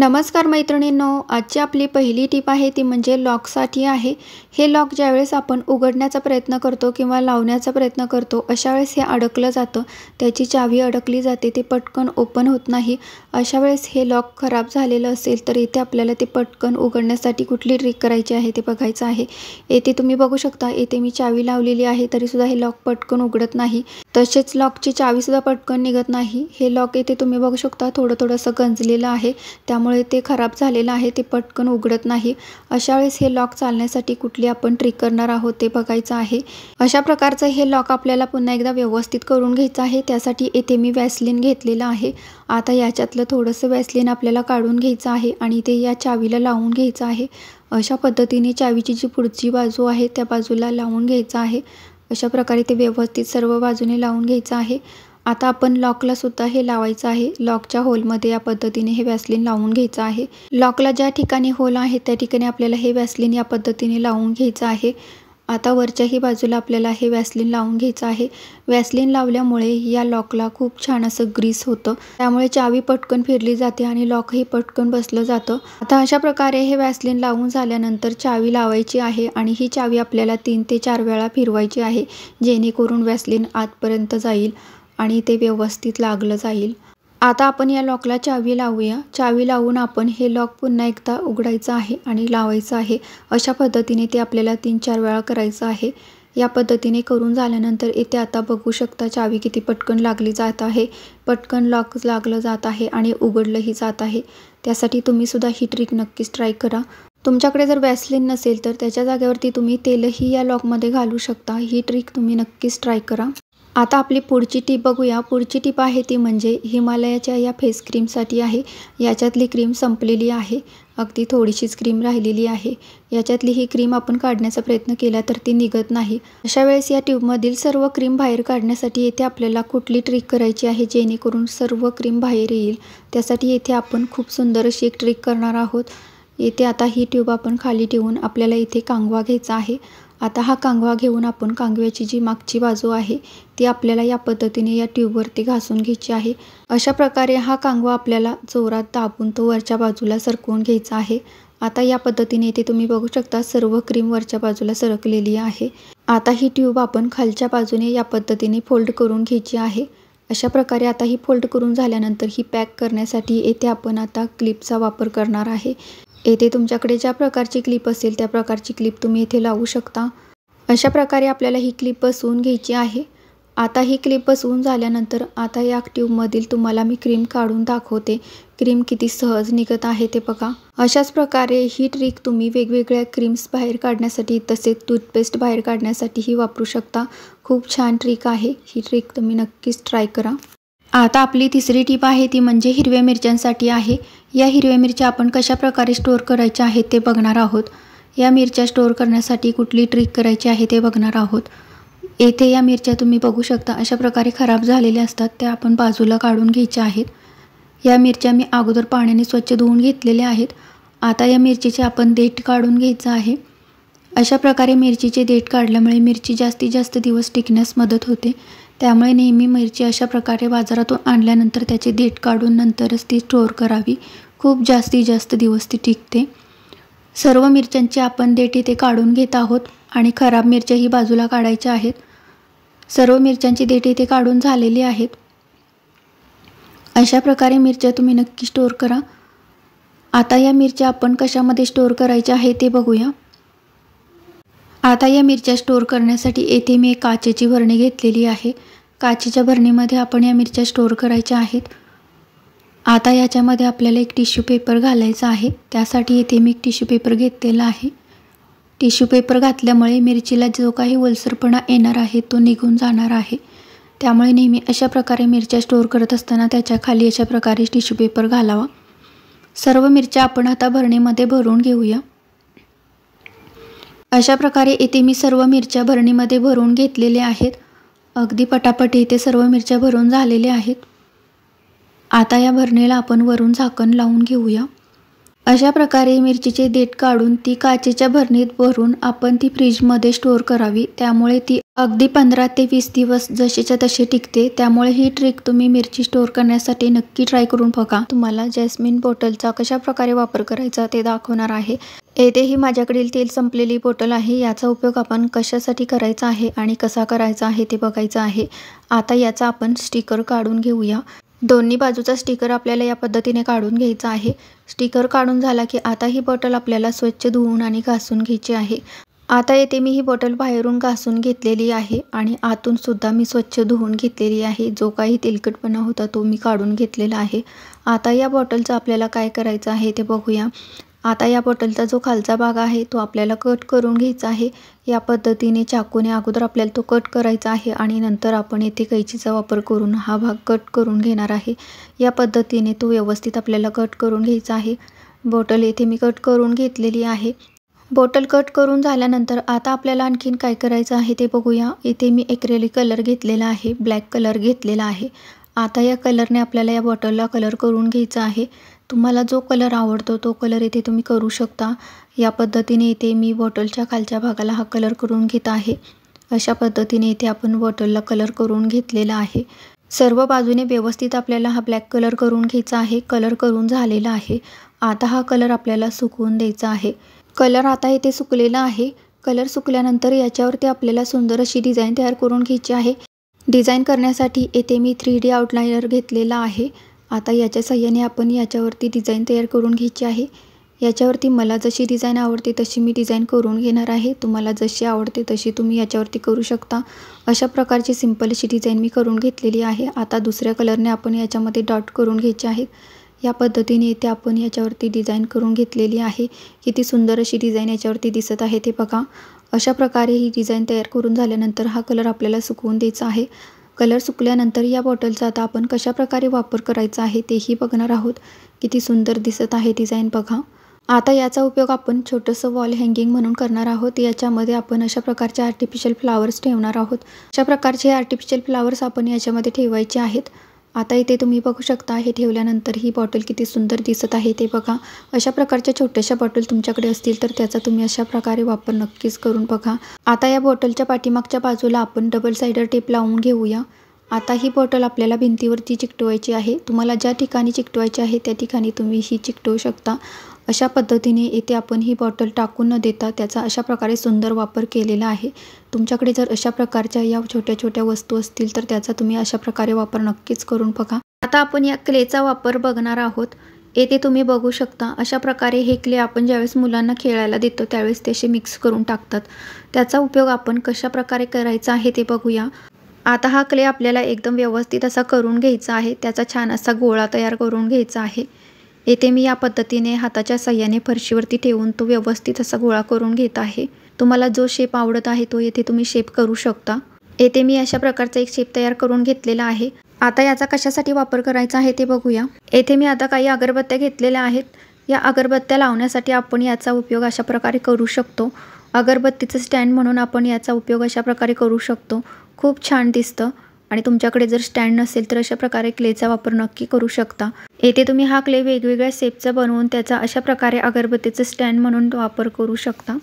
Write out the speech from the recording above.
नमस्कार मैत्रिणींनो आजची आपली पहिली टीप आहे ती म्हणजे लॉकसाठी आहे हे लॉक ज्यावेळेस आपण उघडण्याचा प्रयत्न करतो किंवा लावण्याचा प्रयत्न करतो अशा वेळेस हे अडकलं जातं त्याची चावी अडकली जाते ते पटकन ओपन होत नाही अशा वेळेस हे लॉक खराब झालेलं असेल तर इथे आपल्याला ते पटकन उघडण्यासाठी कुठली ट्रिक करायची आहे ते बघायचं आहे येथे तुम्ही बघू शकता येथे मी चावी लावलेली आहे तरीसुद्धा हे लॉक पटकन उघडत नाही तसेच लॉकची चावीसुद्धा पटकन निघत नाही हे लॉक येथे तुम्ही बघू शकता थोडं थोडंसं गंजलेलं आहे त्यामुळे ते खराब झालेलं आहे ते पटकन उघडत नाही अशा वेळेस हे लॉक चालण्यासाठी कुठली आपण ट्रिक करणार आहोत ते बघायचं आहे अशा प्रकारचं हे लॉक आपल्याला पुन्हा एकदा व्यवस्थित करून घ्यायचं आहे त्यासाठी येथे मी वॅसलिन घेतलेलं आहे आता याच्यातलं थोडंसं वॅसलिन आपल्याला काढून घ्यायचं आहे आणि ते या चावीला लावून घ्यायचं आहे अशा पद्धतीने चावीची जी पुढची बाजू आहे त्या बाजूला लावून घ्यायचं आहे अशा प्रकारे ते व्यवस्थित सर्व बाजूने लावून घ्यायचं आहे आता आपण लॉकला सुद्धा हे लावायचं आहे लॉकच्या होलमध्ये या पद्धतीने हे वॅसलिन लावून घ्यायचं आहे लॉकला ज्या ठिकाणी होल आहे त्या ठिकाणी आपल्याला हे वॅसलिन या पद्धतीने लावून घ्यायचं आहे आता वरच्याही बाजूला आपल्याला हे वॅसलिन लावून घ्यायचं आहे वॅसलिन लावल्यामुळे या लॉकला खूप छान असं ग्रीस होतं त्यामुळे चावी पटकन फिरली जाते आणि लॉकही पटकन बसलं जातं आता अशा प्रकारे हे वॅसलिन लावून झाल्यानंतर चावी लावायची आहे आणि ही चावी आपल्याला तीन ते चार वेळा फिरवायची आहे जेणेकरून वॅसलिन आतपर्यंत जाईल आणि ते व्यवस्थित लागलं जाईल आता आपण या लॉकला चावी लावूया चावी लावून आपण हे लॉक पुन्हा एकदा उघडायचं आहे आणि लावायचं आहे अशा पद्धतीने ते आपल्याला तीन चार वेळा करायचं आहे या पद्धतीने करून झाल्यानंतर येथे आता बघू शकता चावी किती पटकन लागली जात आहे पटकन लॉक लागलं जात आहे आणि उघडलंही जात आहे त्यासाठी तुम्हीसुद्धा ही ट्रिक नक्कीच ट्राय करा तुमच्याकडे जर वॅसलिन नसेल तर त्याच्या जागेवरती तुम्ही तेलही या लॉकमध्ये घालू शकता ही ट्रिक तुम्ही नक्कीच ट्राय करा आता आपली पुढची टीप बघूया पुढची टीप आहे ती म्हणजे हिमालयाच्या या फेस क्रीमसाठी आहे याच्यातली क्रीम संपलेली आहे अगदी थोडीशीच क्रीम राहिलेली आहे याच्यातली ही क्रीम आपण काढण्याचा प्रयत्न केला तर ती निघत नाही अशा वेळेस या ट्यूबमधील सर्व क्रीम बाहेर काढण्यासाठी येथे आपल्याला कुठली ट्रिक करायची आहे जेणेकरून सर्व क्रीम बाहेर येईल त्यासाठी येथे आपण खूप सुंदर अशी एक ट्रिक करणार आहोत येथे आता ही ट्यूब आपण खाली ठेवून आपल्याला इथे कांगवा घ्यायचा आहे आता हा कांगवा घेऊन आपण कांगव्याची जी मागची बाजू आहे ती आपल्याला या पद्धतीने या ट्यूबवरती घासून घ्यायची आहे अशा प्रकारे हा कांगवा आपल्याला जोरात दाबून तो वरच्या बाजूला सरकवून घ्यायचा आहे आता या पद्धतीने इथे तुम्ही बघू शकता सर्व क्रीम वरच्या बाजूला सरकलेली आहे आता ही ट्यूब आपण खालच्या बाजूने या पद्धतीने फोल्ड करून घ्यायची आहे अशा प्रकारे आता ही फोल्ड करून झाल्यानंतर ही पॅक करण्यासाठी येथे आपण आता क्लिपचा वापर करणार आहे येथे तुमच्याकडे ज्या प्रकारची क्लिप असेल त्या प्रकारची क्लिप तुम्ही इथे लावू शकता अशा प्रकारे आपल्याला ही क्लिप बसवून घ्यायची आहे आता ही क्लिप बसवून झाल्यानंतर आता या ट्यूबमधील तुम्हाला मी क्रीम काढून दाखवते क्रीम किती सहज निघत आहे ते बघा अशाच प्रकारे ही ट्रिक तुम्ही वेगवेगळ्या क्रीम्स बाहेर काढण्यासाठी तसेच टूथपेस्ट बाहेर काढण्यासाठीही वापरू शकता खूप छान ट्रिक आहे ही ट्रिक तुम्ही नक्कीच ट्राय करा आता आपली तिसरी टीप आहे ती म्हणजे हिरव्या मिरच्यांसाठी आहे या हिरव्या मिरच्या आपण कशा प्रकारे स्टोअर करायच्या आहेत ते बघणार आहोत या मिरच्या स्टोअर करण्यासाठी कुठली ट्रिक करायची आहे ते बघणार आहोत येथे या मिरच्या तुम्ही बघू शकता अशा प्रकारे खराब झालेल्या असतात त्या आपण बाजूला काढून घ्यायच्या आहेत या मिरच्या मी अगोदर पाण्याने स्वच्छ धुवून घेतलेल्या आहेत आता या मिरचीचे आपण देठ काढून घ्यायचं आहे अशा प्रकारे मिरचीचे देठ काढल्यामुळे मिरची जास्तीत जास्त दिवस टिकण्यास मदत होते त्यामुळे नेहमी मिरची अशा प्रकारे बाजारातून आणल्यानंतर त्याची देठ काढून नंतरच ती स्टोअर करावी खूप जास्तीत जास्त दिवस ती टिकते सर्व मिरच्यांची आपण देठ इथे काढून घेत आहोत आणि खराब मिरच्याही बाजूला काढायच्या आहेत सर्व मिरच्यांची देठ इथे काढून झालेली आहेत अशा प्रकारे मिरच्या तुम्ही नक्की स्टोअर करा आता या मिरच्या आपण कशामध्ये स्टोअर करायच्या आहे ते बघूया आता या मिरच्या स्टोअर करण्यासाठी येथे मी एक काचेची भरणी घेतलेली आहे काचेच्या भरणीमध्ये आपण या मिरच्या स्टोअर करायच्या आहेत आता याच्यामध्ये आपल्याला एक टिश्यू पेपर घालायचा आहे त्यासाठी येथे मी एक टिश्यू पेपर घेतलेला आहे टिश्यू पेपर घातल्यामुळे मिरचीला जो काही ओलसरपणा येणार आहे तो निघून जाणार आहे त्यामुळे नेहमी अशा प्रकारे मिरच्या स्टोअर करत असताना त्याच्या खाली अशा प्रकारे टिश्यू पेपर घालावा सर्व मिरच्या आपण आता भरणीमध्ये भरून घेऊया अशा प्रकारे इथे मी सर्व मिरच्या भरणीमध्ये भरून घेतलेले आहेत अगदी पटापट इथे सर्व मिरच्या भरून झालेल्या आहेत आता या भरणीला आपण वरून झाकण लावून घेऊया अशा प्रकारे मिरचीचे देठ काढून ती काचेच्या भरणीत भरून आपण ती फ्रीजमध्ये स्टोअर करावी त्यामुळे ती अगदी पंधरा ते वीस दिवस जशीच्या तशी टिकते त्यामुळे ही ट्रिक तुम्ही मिरची स्टोअर करण्यासाठी नक्की ट्राय करून बघा तुम्हाला जॅस्मिन बॉटलचा कशा प्रकारे वापर करायचा ते दाखवणार आहे येथे ही माझ्याकडील तेल संपलेली बॉटल आहे याचा उपयोग आपण कशासाठी करायचा आहे आणि कसा करायचा आहे ते बघायचं आहे आता याचा आपण स्टिकर काढून घेऊया दोन्ही बाजूचा स्टिकर आपल्याला या पद्धतीने काढून घ्यायचा आहे स्टिकर काढून झाला की आता ही बॉटल आपल्याला स्वच्छ धुवून आणि घासून घ्यायची आहे आता येथे मी ही बॉटल बाहेरून घासून घेतलेली आहे आणि आतूनसुद्धा मी स्वच्छ धुवून घेतलेली आहे जो काही तेलकटपणा होता तो मी काढून घेतलेला आहे आता या बॉटलचं आपल्याला काय करायचं आहे ते बघूया आता या बॉटलचा जो खालचा भाग आहे तो आपल्याला कट करून घ्यायचा आहे या पद्धतीने चाकूने अगोदर आपल्याला तो कट करायचा आहे आणि नंतर आपण येथे कैचीचा वापर करून हा भाग कट करून घेणार आहे या पद्धतीने तो व्यवस्थित आपल्याला कट करून घ्यायचा आहे बॉटल येथे मी कट करून घेतलेली आहे बॉटल कट करून झाल्यानंतर आता आपल्याला आणखीन काय करायचं आहे ते बघूया इथे मी एक्रेली कलर घेतलेला आहे ब्लॅक कलर घेतलेला आहे आता या कलरने आपल्याला या बॉटलला कलर करून घ्यायचा आहे तुम्हाला जो कलर आवडतो तो कलर इथे तुम्ही करू शकता या पद्धतीने इथे मी बॉटलच्या खालच्या भागाला हा कलर करून घेत आहे अशा पद्धतीने इथे आपण बॉटलला कलर करून घेतलेला आहे सर्व बाजूने व्यवस्थित आपल्याला हा ब्लॅक कलर करून घ्यायचा आहे कलर करून झालेला आहे आता हा कलर आपल्याला सुकवून द्यायचा आहे कलर आता इथे सुकलेला आहे कलर सुकल्यानंतर याच्यावरती आपल्याला सुंदर अशी डिझाईन तयार करून घ्यायची आहे डिझाईन करण्यासाठी येथे मी थ्री डी आउटलाईनर घेतलेला आहे आता याच्या सहाय्याने आपण याच्यावरती डिझाईन तयार करून घ्यायची आहे याच्यावरती मला जशी डिझाईन आवडते तशी मी डिझाईन करून घेणार आहे तुम्हाला जशी आवडते तशी तुम्ही याच्यावरती करू शकता अशा प्रकारची सिंपल अशी डिझाईन मी करून घेतलेली आहे आता दुसऱ्या कलरने आपण याच्यामध्ये डॉट करून घ्यायचे आहेत या पद्धतीने इथे आपण याच्यावरती डिझाईन करून घेतलेली आहे किती सुंदर अशी डिझाईन याच्यावरती दिसत आहे ते बघा अशा प्रकारे ही डिझाईन तयार करून झाल्यानंतर हा कलर आपल्याला सुकवून द्यायचा आहे कलर सुकल्यानंतर या बॉटलचा आता आपण कशाप्रकारे वापर करायचा आहे तेही बघणार आहोत किती सुंदर दिसत आहे डिझाईन बघा आता याचा उपयोग आपण छोटंसं वॉल हँगिंग म्हणून करणार आहोत याच्यामध्ये आपण अशा प्रकारचे आर्टिफिशियल फ्लावर्स ठेवणार आहोत अशा प्रकारचे आर्टिफिशियल फ्लावर्स आपण याच्यामध्ये ठेवायचे आहेत आता इथे तुम्ही बघू शकता हे ठेवल्यानंतर ही बॉटल किती सुंदर दिसत आहे ते बघा अशा प्रकारच्या छोट्याशा बॉटल तुमच्याकडे असतील तर त्याचा तुम्ही अशा प्रकारे वापर नक्कीच करून बघा आता या बॉटलच्या पाठीमागच्या बाजूला आपण डबल साइडर टेप लावून घेऊया आता ही बॉटल आपल्याला भिंतीवरती चिकटवायची आहे तुम्हाला ज्या ठिकाणी चिकटवायची आहे त्या ठिकाणी तुम्ही ही चिकटवू शकता अशा पद्धतीने येथे आपण ही बॉटल टाकून न देता त्याचा अशा प्रकारे सुंदर वापर केलेला आहे तुमच्याकडे जर अशा प्रकारच्या या छोट्या छोट्या वस्तू असतील तर त्याचा तुम्ही अशा प्रकारे वापर नक्कीच करून बघा आता आपण या क्लेचा वापर बघणार आहोत येथे तुम्ही बघू शकता अशा प्रकारे हे क्ले आपण ज्यावेळेस मुलांना खेळायला देतो त्यावेळेस ते मिक्स करून टाकतात त्याचा उपयोग आपण कशा प्रकारे करायचा आहे ते बघूया आता हा क्ले आपल्याला एकदम व्यवस्थित असा करून घ्यायचा आहे त्याचा छान असा गोळा तयार करून घ्यायचा आहे येथे मी या पद्धतीने हाताच्या सह्याने फरशीवरती ठेवून तो व्यवस्थित असा गोळा करून घेत आहे तुम्हाला जो शेप आवडत आहे तो येथे तुम्ही शेप करू शकता येथे मी अशा प्रकारचा एक शेप तयार करून घेतलेला आहे आता याचा कशासाठी वापर करायचा आहे ते बघूया येथे मी आता काही अगरबत्त्या घेतलेल्या आहेत या अगरबत्त्या लावण्यासाठी आपण याचा उपयोग अशा प्रकारे करू शकतो अगरबत्तीचं स्टँड म्हणून आपण याचा उपयोग अशा प्रकारे करू शकतो खूप छान दिसतं आणि तुमच्याकडे जर स्टँड नसेल तर अशा प्रकारे क्लेचा वापर नक्की करू शकता येथे तुम्ही हा क्ले वेगवेगळ्या सेपचा बनवून त्याचा अशा प्रकारे अगरबत्तीचं स्टँड म्हणून वापर करू शकता